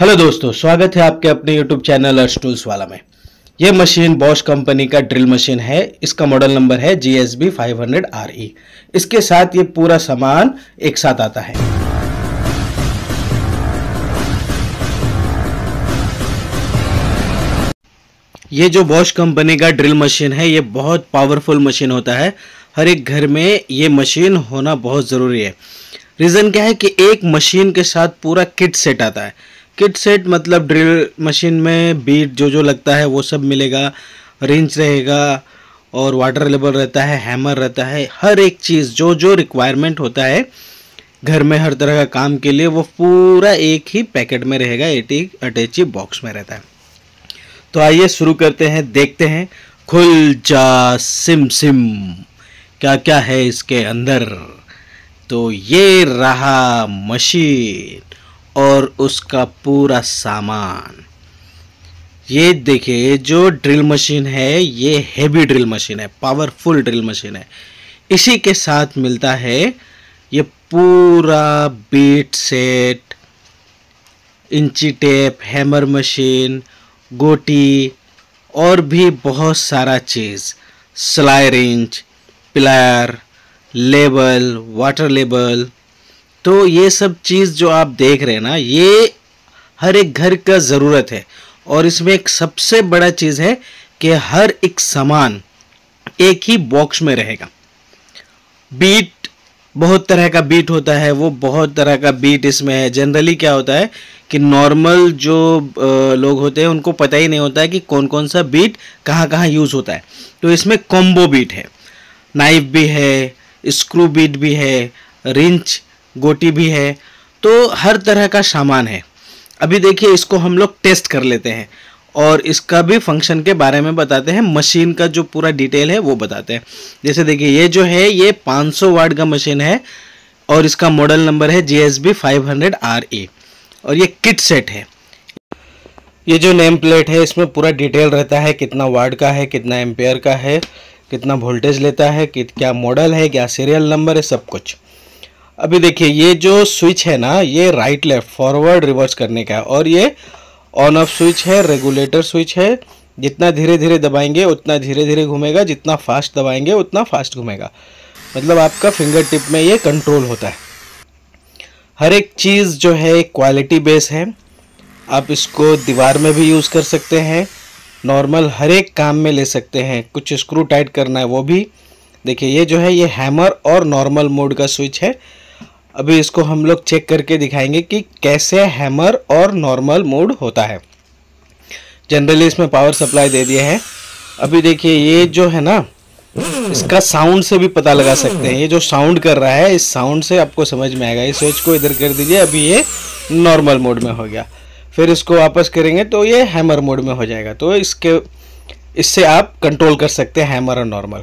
hello दोस्तों स्वागत है आपके अपने यूट्यूब चैनल अर्श टूल्स वाला में यह मशीन बॉश कंपनी का ड्रिल मशीन है इसका मॉडल नंबर है G S B five hundred R E इसके साथ ये पूरा सामान एक साथ आता है ये जो बॉश कंपनी का ड्रिल मशीन है ये बहुत पावरफुल मशीन होता है हर एक घर में ये मशीन होना बहुत ज़रूरी है रीज़न क्या है कि एक मशीन के साथ पूरा किट सेट आता है किट सेट मतलब ड्रिल मशीन में बीट जो जो लगता है वो सब मिलेगा रिंच रहेगा और वाटर लेबल रहता है हैमर रहता है हर एक चीज़ जो जो रिक्वायरमेंट होता है घर में हर तरह का काम के लिए वो पूरा एक ही पैकेट में रहेगा एटी अटैची बॉक्स में रहता है तो आइए शुरू करते हैं देखते हैं खुल जा सिम सिम क्या क्या है इसके अंदर तो ये रहा मशीन और उसका पूरा सामान ये देखिए जो ड्रिल मशीन है ये हैवी ड्रिल मशीन है पावरफुल ड्रिल मशीन है इसी के साथ मिलता है ये पूरा बीट सेट इंची टेप हैमर मशीन गोटी और भी बहुत सारा चीज़ सिलाई range plier label water label तो ये सब चीज़ जो आप देख रहे हैं ना ये हर एक घर का ज़रूरत है और इसमें एक सबसे बड़ा चीज़ है कि हर एक सामान एक ही बॉक्स में रहेगा बीट बहुत तरह का बीट होता है वो बहुत तरह का बीट इसमें है जनरली क्या होता है कि नॉर्मल जो लोग होते हैं उनको पता ही नहीं होता है कि कौन कौन सा बीट कहाँ कहाँ यूज़ होता है तो इसमें कॉम्बो बीट है नाइफ भी है स्क्रू बीट भी है रिंच गोटी भी है तो हर तरह का सामान है अभी देखिए इसको हम लोग टेस्ट कर लेते हैं और इसका भी फंक्शन के बारे में बताते हैं मशीन का जो पूरा डिटेल है वो बताते हैं जैसे देखिए ये जो है ये 500 वाट का मशीन है और इसका मॉडल नंबर है G S B five hundred R A और ये किट सेट है ये जो नेम प्लेट है इसमें पूरा डिटेल रहता है कितना वार्ड का है कितना एम्पेयर का है कितना वोल्टेज लेता है कि क्या मॉडल है क्या सीरियल नंबर है सब कुछ अभी देखिए ये जो स्विच है ना ये राइट लेफ्ट फॉरवर्ड रिवर्स करने का है और ये ऑन ऑफ स्विच है रेगुलेटर स्विच है जितना धीरे धीरे दबाएंगे उतना धीरे धीरे घूमेगा जितना फास्ट दबाएंगे उतना फास्ट घूमेगा मतलब आपका फिंगर टिप में ये कंट्रोल होता है हर एक चीज़ जो है क्वालिटी बेस है आप इसको दीवार में भी यूज़ कर सकते हैं नॉर्मल हर एक काम में ले सकते हैं कुछ स्क्रू टाइट करना है वो भी देखिए ये जो है ये हैमर और नॉर्मल मोड का स्विच है अभी इसको हम लोग चेक करके दिखाएंगे कि कैसे हैमर और नॉर्मल मोड होता है जनरली इसमें पावर सप्लाई दे दिया है अभी देखिए ये जो है ना इसका साउंड से भी पता लगा सकते हैं ये जो साउंड कर रहा है इस साउंड से आपको समझ में आएगा इस स्विच को इधर कर दीजिए अभी ये नॉर्मल मोड में हो गया फिर इसको वापस करेंगे तो ये हैमर मोड में हो जाएगा तो इसके इससे आप कंट्रोल कर सकते हैं हैमर और नॉर्मल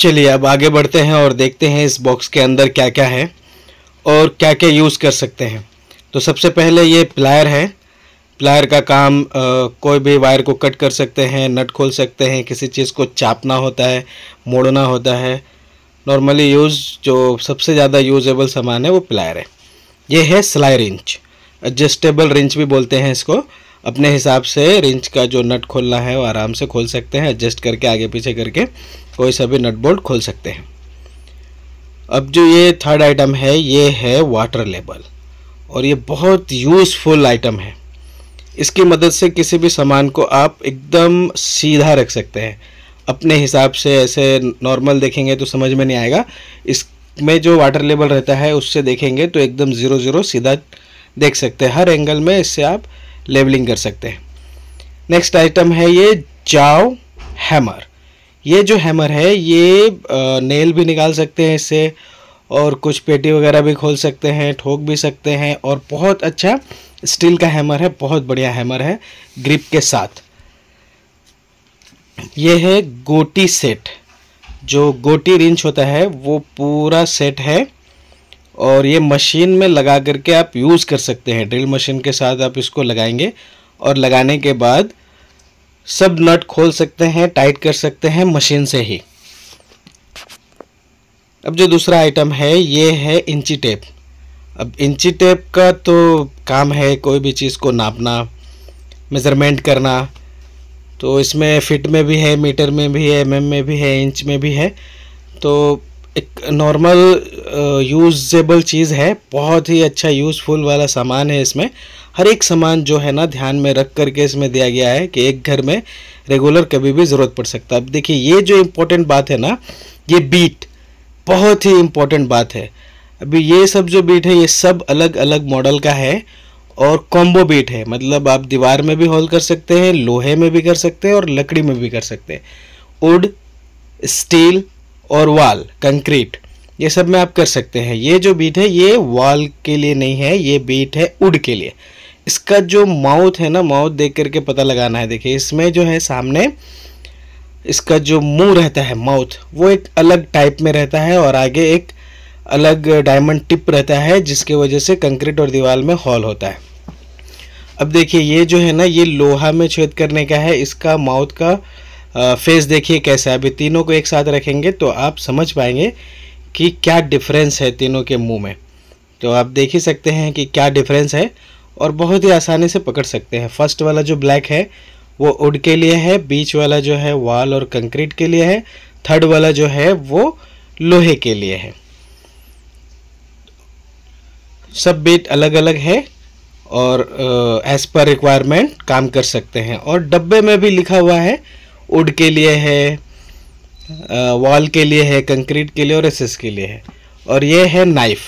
चलिए अब आगे बढ़ते हैं और देखते हैं इस बॉक्स के अंदर क्या क्या है और क्या क्या यूज़ कर सकते हैं तो सबसे पहले ये प्लायर है प्लायर का काम आ, कोई भी वायर को कट कर सकते हैं नट खोल सकते हैं किसी चीज़ को चापना होता है मोड़ना होता है नॉर्मली यूज़ जो सबसे ज़्यादा यूजेबल सामान है वो प्लायर है ये है स्लाइर इंच एडजस्टेबल रिंच भी बोलते हैं इसको अपने हिसाब से रिंच का जो नट खोलना है वो आराम से खोल सकते हैं एडजस्ट करके आगे पीछे करके कोई सा भी नट बोल्ट खोल सकते हैं अब जो ये थर्ड आइटम है ये है वाटर लेबल और ये बहुत यूज़फुल आइटम है इसकी मदद से किसी भी सामान को आप एकदम सीधा रख सकते हैं अपने हिसाब से ऐसे नॉर्मल देखेंगे तो समझ में नहीं आएगा इसमें जो वाटर लेबल रहता है उससे देखेंगे तो एकदम ज़ीरो ज़ीरो सीधा देख सकते हैं हर एंगल में इससे आप लेवलिंग कर सकते हैं नेक्स्ट आइटम है ये जाओ हैमर ये जो हैमर है ये नेल भी निकाल सकते हैं इससे और कुछ पेटी वगैरह भी खोल सकते हैं ठोक भी सकते हैं और बहुत अच्छा स्टील का हैमर है बहुत बढ़िया हैमर है ग्रिप के साथ ये है गोटी सेट जो गोटी रिंच होता है वो पूरा सेट है और ये मशीन में लगा करके आप यूज़ कर सकते हैं ड्रिल मशीन के साथ आप इसको लगाएंगे और लगाने के बाद सब नट खोल सकते हैं टाइट कर सकते हैं मशीन से ही अब जो दूसरा आइटम है ये है इंची टेप अब इंची टेप का तो काम है कोई भी चीज़ को नापना मेज़रमेंट करना तो इसमें फिट में भी है मीटर में भी है एम में भी है इंच में भी है तो एक नॉर्मल यूजेबल uh, चीज़ है बहुत ही अच्छा यूज़फुल वाला सामान है इसमें हर एक सामान जो है ना ध्यान में रख कर के इसमें दिया गया है कि एक घर में रेगुलर कभी भी ज़रूरत पड़ सकता है अब देखिए ये जो इम्पोर्टेंट बात है ना ये बीट बहुत ही इम्पोर्टेंट बात है अभी ये सब जो बीट है ये सब अलग अलग मॉडल का है और कॉम्बो बीट है मतलब आप दीवार में भी हॉल कर सकते हैं लोहे में भी कर सकते हैं और लकड़ी में भी कर सकते हैं वुड स्टील और वाल कंक्रीट ये सब में आप कर सकते हैं ये जो बीट है ये वाल के लिए नहीं है ये बीट है उड के लिए इसका जो माउथ है ना माउथ देख करके पता लगाना है देखिए इसमें जो है सामने इसका जो मुंह रहता है माउथ वो एक अलग टाइप में रहता है और आगे एक अलग डायमंड टिप रहता है जिसके वजह से कंक्रीट और दीवार में हॉल होता है अब देखिए ये जो है ना ये लोहा में छेद करने का है इसका माउथ का फेस देखिए कैसा है अभी तीनों को एक साथ रखेंगे तो आप समझ पाएंगे कि क्या डिफरेंस है तीनों के मुंह में तो आप देख ही सकते हैं कि क्या डिफरेंस है और बहुत ही आसानी से पकड़ सकते हैं फर्स्ट वाला जो ब्लैक है वो उड के लिए है बीच वाला जो है वाल और कंक्रीट के लिए है थर्ड वाला जो है वो लोहे के लिए है सब बेट अलग अलग है और एज पर रिक्वायरमेंट काम कर सकते हैं और डब्बे में भी लिखा हुआ है वुड के लिए है वॉल के लिए है कंक्रीट के लिए और एसेस के लिए है और ये है नाइफ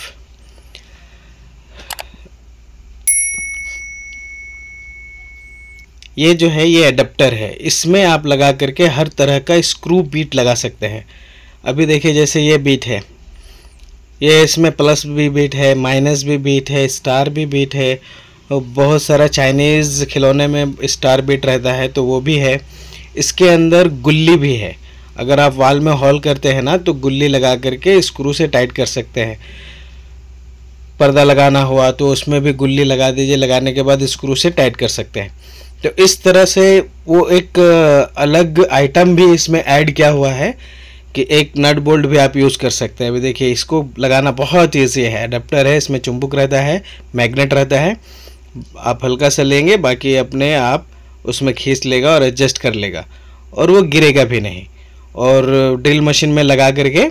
ये जो है ये एडप्टर है इसमें आप लगा करके हर तरह का स्क्रू बीट लगा सकते हैं अभी देखिए जैसे ये बीट है ये इसमें प्लस भी बीट है माइनस भी बीट है स्टार भी बीट है बहुत सारा चाइनीज़ खिलौने में स्टार बीट रहता है तो वो भी है इसके अंदर गुल्ली भी है अगर आप वाल में हॉल करते हैं ना तो गुल्ली लगा करके स्क्रू से टाइट कर सकते हैं पर्दा लगाना हुआ तो उसमें भी गुल्ली लगा दीजिए लगाने के बाद स्क्रू से टाइट कर सकते हैं तो इस तरह से वो एक अलग आइटम भी इसमें ऐड किया हुआ है कि एक नट बोल्ट भी आप यूज़ कर सकते हैं अभी देखिए इसको लगाना बहुत ईजी है अडेप्टर है इसमें चुंबक रहता है मैग्नेट रहता है आप हल्का सा लेंगे बाकी अपने आप उसमें खींच लेगा और एडजस्ट कर लेगा और वो गिरेगा भी नहीं और ड्रिल मशीन में लगा करके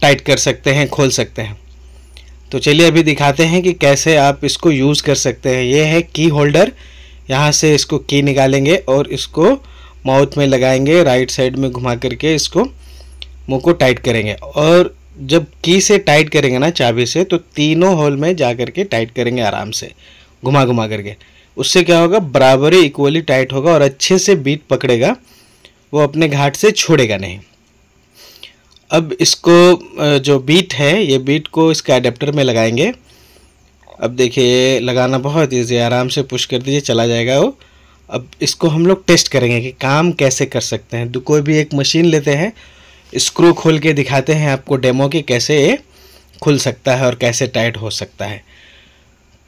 टाइट कर सकते हैं खोल सकते हैं तो चलिए अभी दिखाते हैं कि कैसे आप इसको यूज़ कर सकते हैं ये है की होल्डर यहाँ से इसको की निकालेंगे और इसको माउथ में लगाएंगे राइट साइड में घुमा करके इसको मुंह को टाइट करेंगे और जब की से टाइट करेंगे ना चाबी से तो तीनों होल में जा करके टाइट करेंगे आराम से घुमा घुमा करके उससे क्या होगा बराबरी इक्वली टाइट होगा और अच्छे से बीट पकड़ेगा वो अपने घाट से छोड़ेगा नहीं अब इसको जो बीट है ये बीट को इसके अडेप्टर में लगाएंगे अब देखिए लगाना बहुत ईजी आराम से पुश कर दीजिए चला जाएगा वो अब इसको हम लोग टेस्ट करेंगे कि काम कैसे कर सकते हैं तो कोई भी एक मशीन लेते हैं स्क्रू खोल के दिखाते हैं आपको डेमो कि कैसे ये खुल सकता है और कैसे टाइट हो सकता है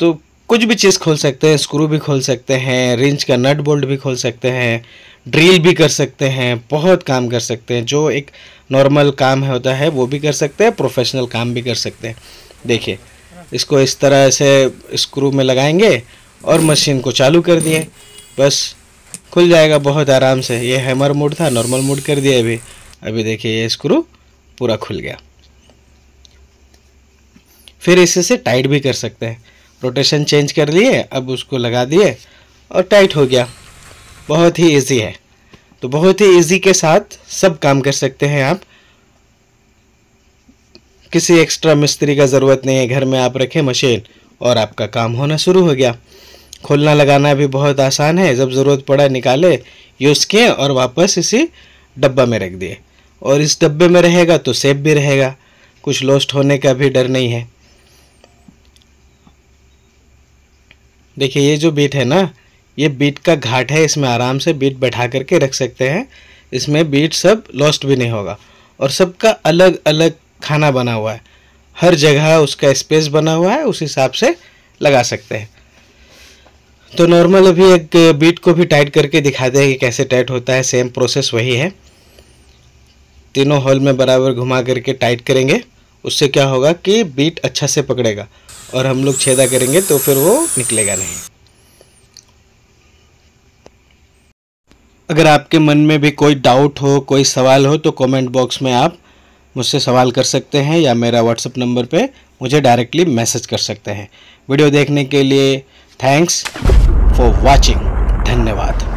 तो कुछ भी चीज़ खोल सकते हैं स्क्रू भी खोल सकते हैं रिंच का नट बोल्ट भी खोल सकते हैं ड्रिल भी कर सकते हैं बहुत काम कर सकते हैं जो एक नॉर्मल काम होता है वो भी कर सकते हैं प्रोफेशनल काम भी कर सकते हैं देखिए इसको इस तरह से स्क्रू में लगाएंगे और मशीन को चालू कर दिए बस खुल जाएगा बहुत आराम से ये हैमर मोड था नॉर्मल मोड कर दिया अभी अभी देखिए ये स्क्रू पूरा खुल गया फिर इसे से टाइट भी कर सकते हैं रोटेशन चेंज कर लिए अब उसको लगा दिए और टाइट हो गया बहुत ही इजी है तो बहुत ही इजी के साथ सब काम कर सकते हैं आप किसी एक्स्ट्रा मिस्त्री का ज़रूरत नहीं है घर में आप रखें मशीन और आपका काम होना शुरू हो गया खोलना लगाना भी बहुत आसान है जब ज़रूरत पड़ा निकाले यूज़ किए और वापस इसी डब्बा में रख दिए और इस डब्बे में रहेगा तो सेफ भी रहेगा कुछ लॉस्ट होने का भी डर नहीं है देखिए ये जो बीट है ना ये बीट का घाट है इसमें आराम से बीट बैठा करके रख सकते हैं इसमें बीट सब लॉस्ट भी नहीं होगा और सबका अलग अलग खाना बना हुआ है हर जगह उसका स्पेस बना हुआ है उस हिसाब से लगा सकते हैं तो नॉर्मल अभी एक बीट को भी टाइट करके दिखाते हैं कि कैसे टाइट होता है सेम प्रोसेस वही है तीनों हॉल में बराबर घुमा करके टाइट करेंगे उससे क्या होगा कि बीट अच्छा से पकड़ेगा और हम लोग छेदा करेंगे तो फिर वो निकलेगा नहीं अगर आपके मन में भी कोई डाउट हो कोई सवाल हो तो कमेंट बॉक्स में आप मुझसे सवाल कर सकते हैं या मेरा व्हाट्सअप नंबर पे मुझे डायरेक्टली मैसेज कर सकते हैं वीडियो देखने के लिए थैंक्स फॉर वॉचिंग धन्यवाद